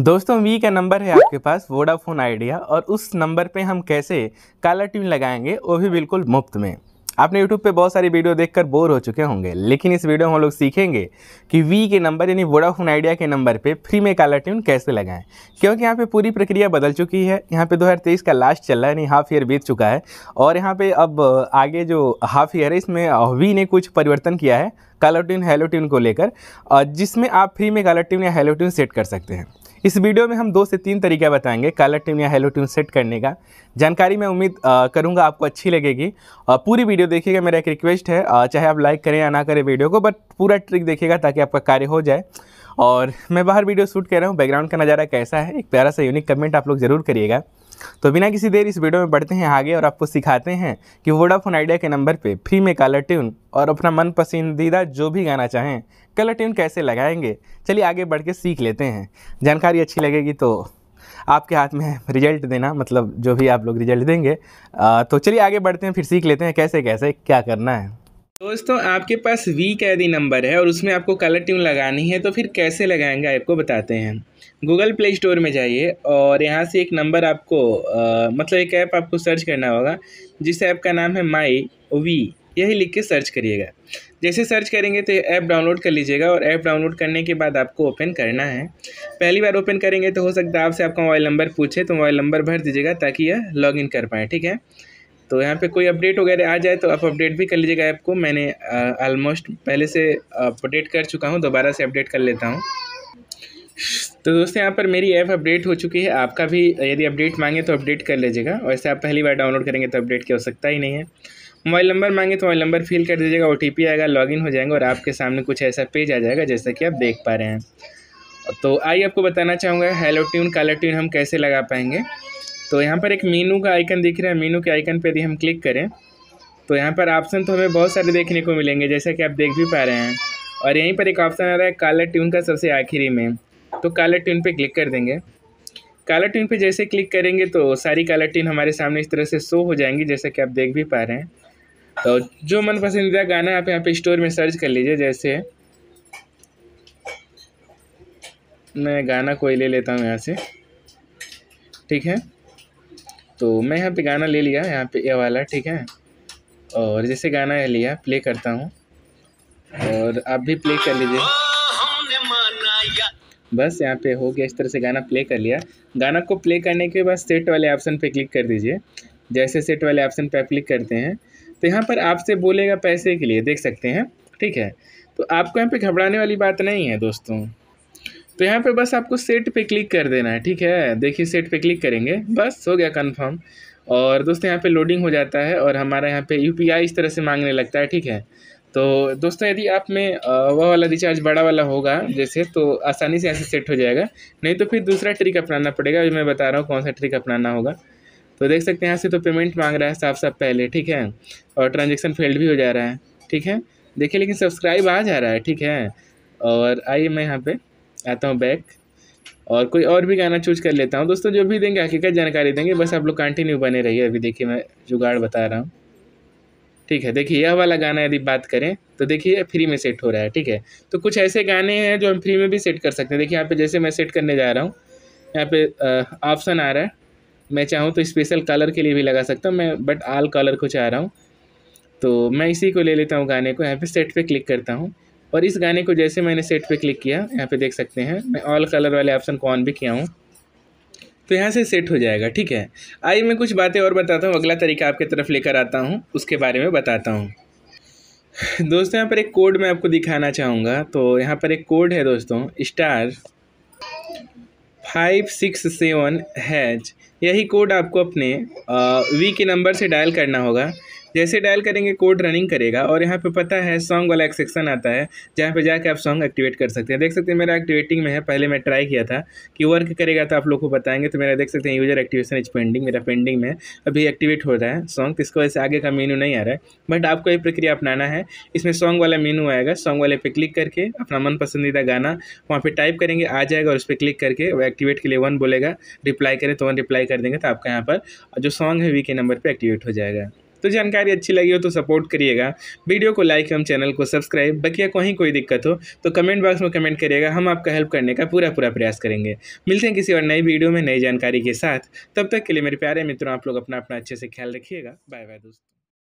दोस्तों वी का नंबर है आपके पास वोडाफोन आइडिया और उस नंबर पे हम कैसे काला ट्यून लगाएंगे वो भी बिल्कुल मुफ्त में आपने यूट्यूब पे बहुत सारी वीडियो देखकर बोर हो चुके होंगे लेकिन इस वीडियो में हम लोग सीखेंगे कि वी के नंबर यानी वोडाफोन आइडिया के नंबर पे फ्री में काला ट्यून कैसे लगाएं क्योंकि यहाँ पे पूरी प्रक्रिया बदल चुकी है यहाँ पे 2023 का लास्ट चल रहा है यानी हाफ ईयर बीत चुका है और यहाँ पर अब आगे जो हाफ ईयर है इसमें वी ने कुछ परिवर्तन किया है काला ट्यून हेलो ट्यून को लेकर जिसमें आप फ्री में काला ट्यून या हेलो ट्यून सेट कर सकते हैं इस वीडियो में हम दो से तीन तरीका बताएंगे काला ट्यून या हेलो ट्यून सेट करने का जानकारी मैं उम्मीद करूँगा आपको अच्छी लगेगी पूरी वीडियो देखिएगा मेरा एक रिक्वेस्ट है चाहे आप लाइक करें या ना करें वीडियो को बट पूरा ट्रिक देखिएगा ताकि आपका कार्य हो जाए और मैं बाहर वीडियो शूट कर रहा हूँ बैकग्राउंड का नज़ारा कैसा है एक प्यारा सा यूनिक कमेंट आप लोग ज़रूर करिएगा तो बिना किसी देर इस वीडियो में बढ़ते हैं आगे और आपको सिखाते हैं कि वोडाफोन आइडिया के नंबर पर फ्री में कलर ट्यून और अपना मन पसंदीदा जो भी गाना चाहें कलर ट्यून कैसे लगाएंगे चलिए आगे बढ़ के सीख लेते हैं जानकारी अच्छी लगेगी तो आपके हाथ में रिजल्ट देना मतलब जो भी आप लोग रिजल्ट देंगे तो चलिए आगे बढ़ते हैं फिर सीख लेते हैं कैसे कैसे क्या करना है दोस्तों आपके पास वी का यदि नंबर है और उसमें आपको कलर ट्यून लगानी है तो फिर कैसे लगाएंगे आपको बताते हैं गूगल प्ले स्टोर में जाइए और यहाँ से एक नंबर आपको आ, मतलब एक ऐप आपको सर्च करना होगा जिस ऐप का नाम है माई वी यही लिख के सर्च करिएगा जैसे सर्च करेंगे तो ऐप डाउनलोड कर लीजिएगा और ऐप डाउनलोड करने के बाद आपको ओपन करना है पहली बार ओपन करेंगे तो हो सकता है आपसे आपका मोबाइल नंबर पूछे तो मोबाइल नंबर भर दीजिएगा ताकि यह इन कर पाएँ ठीक है तो यहाँ पे कोई अपडेट वगैरह आ जाए तो आप अपडेट भी कर लीजिएगा ऐप को मैंने आलमोस्ट पहले से अपडेट कर चुका हूँ दोबारा से अपडेट कर लेता हूँ तो दोस्तों यहाँ पर मेरी ऐप अपडेट हो चुकी है आपका भी यदि अपडेट मांगे तो अपडेट कर लीजिएगा वैसे आप पहली बार डाउनलोड करेंगे तो अपडेट की आवश्यकता ही नहीं है मोबाइल नंबर मांगे तो मोबाइल नंबर फिल कर दीजिएगा ओ आएगा लॉगिन हो जाएंगे और आपके सामने कुछ ऐसा पेज आ जाएगा जैसा कि आप देख पा रहे हैं तो आइए आपको बताना चाहूँगा हेलो ट्यून काला ट्यून हम कैसे लगा पाएंगे तो यहाँ पर एक मीनू का आइकन दिख रहा है मीनू के आइकन पर यदि हम क्लिक करें तो यहाँ पर ऑप्शन तो हमें बहुत सारे देखने को मिलेंगे जैसा कि आप देख भी पा रहे हैं और यहीं पर एक ऑप्शन आ रहा है काला ट्यून का सबसे आखिरी में तो काला ट्यून पे क्लिक कर देंगे काला ट्यून पे जैसे क्लिक करेंगे तो सारी काला ट्यून हमारे सामने इस तरह से शो हो जाएंगी जैसा कि आप देख भी पा रहे हैं तो जो मन पसंदीदा गाना आप यहाँ पे स्टोर में सर्च कर लीजिए जैसे मैं गाना कोई ले लेता हूँ यहाँ से ठीक है तो मैं यहाँ पे गाना ले लिया यहाँ पे ये वाला ठीक है और जैसे गाना है लिया प्ले करता हूँ और आप भी प्ले कर लीजिए बस यहाँ पे हो गया इस तरह से गाना प्ले कर लिया गाना को प्ले करने के बाद सेट वाले ऑप्शन पे क्लिक कर दीजिए जैसे सेट वाले ऑप्शन पे आप क्लिक करते हैं तो यहाँ पर आपसे बोलेगा पैसे के लिए देख सकते हैं ठीक है तो आपको यहाँ पे घबराने वाली बात नहीं है दोस्तों तो यहाँ पे बस आपको सेट पे क्लिक कर देना है ठीक है देखिए सेट पे क्लिक करेंगे बस हो गया कंफर्म और दोस्तों यहाँ पे लोडिंग हो जाता है और हमारा यहाँ पे यू इस तरह से मांगने लगता है ठीक है तो दोस्तों यदि आप में वह वाला रिचार्ज बड़ा वाला होगा जैसे तो आसानी से ऐसे सेट हो जाएगा नहीं तो फिर दूसरा ट्रिक अपनाना पड़ेगा अभी मैं बता रहा हूँ कौन सा ट्रिक अपनाना होगा तो देख सकते हैं यहाँ से तो पेमेंट मांग रहा है साफ साफ पहले ठीक है और ट्रांजेक्शन फेल्ड भी हो जा रहा है ठीक है देखिए लेकिन सब्सक्राइब आ जा रहा है ठीक है और आइए मैं यहाँ पर आता हूँ बैक और कोई और भी गाना चूज कर लेता हूँ दोस्तों जो भी देंगे हकीकत जानकारी देंगे बस आप लोग कंटिन्यू बने रहिए अभी देखिए मैं जुगाड़ बता रहा हूँ ठीक है देखिए यह वाला गाना यदि बात करें तो देखिए फ्री में सेट हो रहा है ठीक है तो कुछ ऐसे गाने हैं जो हम फ्री में भी सेट कर सकते हैं देखिए यहाँ पे जैसे मैं सेट करने जा रहा हूँ यहाँ पे ऑप्शन आ रहा है मैं चाहूँ तो स्पेशल कलर के लिए भी लगा सकता हूँ मैं बट आल कलर को चाह रहा हूँ तो मैं इसी को ले लेता हूँ गाने को यहाँ पे सेट पे क्लिक करता हूँ और इस गाने को जैसे मैंने सेट पे क्लिक किया यहाँ पे देख सकते हैं मैं ऑल कलर वाले ऑप्शन को ऑन भी किया हूँ तो यहाँ से सेट हो जाएगा ठीक है आइए मैं कुछ बातें और बताता हूँ अगला तरीका आपके तरफ लेकर आता हूँ उसके बारे में बताता हूँ दोस्तों यहाँ पर एक कोड मैं आपको दिखाना चाहूँगा तो यहाँ पर एक कोड है दोस्तों star five six seven hash यही कोड आपको अपने वी के नंबर से डायल करना होगा जैसे डायल करेंगे कोड रनिंग करेगा और यहाँ पे पता है सॉन्ग वाला एक सेक्शन आता है जहाँ पे जाके आप सॉन्ग एक्टिवेट कर सकते हैं देख सकते हैं मेरा एक्टिवेटिंग में है पहले मैं ट्राई किया था कि वर्क करेगा तो आप लोग को बताएंगे तो मेरा देख सकते हैं यूजर एक्टिवेशन इज पेंडिंग मेरा पेंडिंग में अभी एक्टिवेट हो रहा है सॉन्ग तो वजह से आगे का मेन्यू नहीं आ रहा है बट आपको ये प्रक्रिया अपनाना है इसमें सॉन्ग वाला मेन्यू आएगा सॉन्ग वाले पे क्लिक करके अपना मन पसंदीदा गाना वहाँ पर टाइप करेंगे आ जाएगा और उस पर क्लिक करके वो एक्टिवेट के लिए वन बोलेगा रिप्लाई करें तो वन रिप्लाई कर देंगे तो आपका यहाँ पर जो सॉन्ग है वी के नंबर पर एक्टिवेट हो जाएगा तो जानकारी अच्छी लगी हो तो सपोर्ट करिएगा वीडियो को लाइक एवं चैनल को सब्सक्राइब बकिया कहीं कोई दिक्कत हो तो कमेंट बॉक्स में कमेंट करिएगा हम आपका हेल्प करने का पूरा पूरा प्रयास करेंगे मिलते हैं किसी और नई वीडियो में नई जानकारी के साथ तब तक के लिए मेरे प्यारे मित्रों आप लोग अपना अपना अच्छे से ख्याल रखिएगा बाय बाय दोस्तों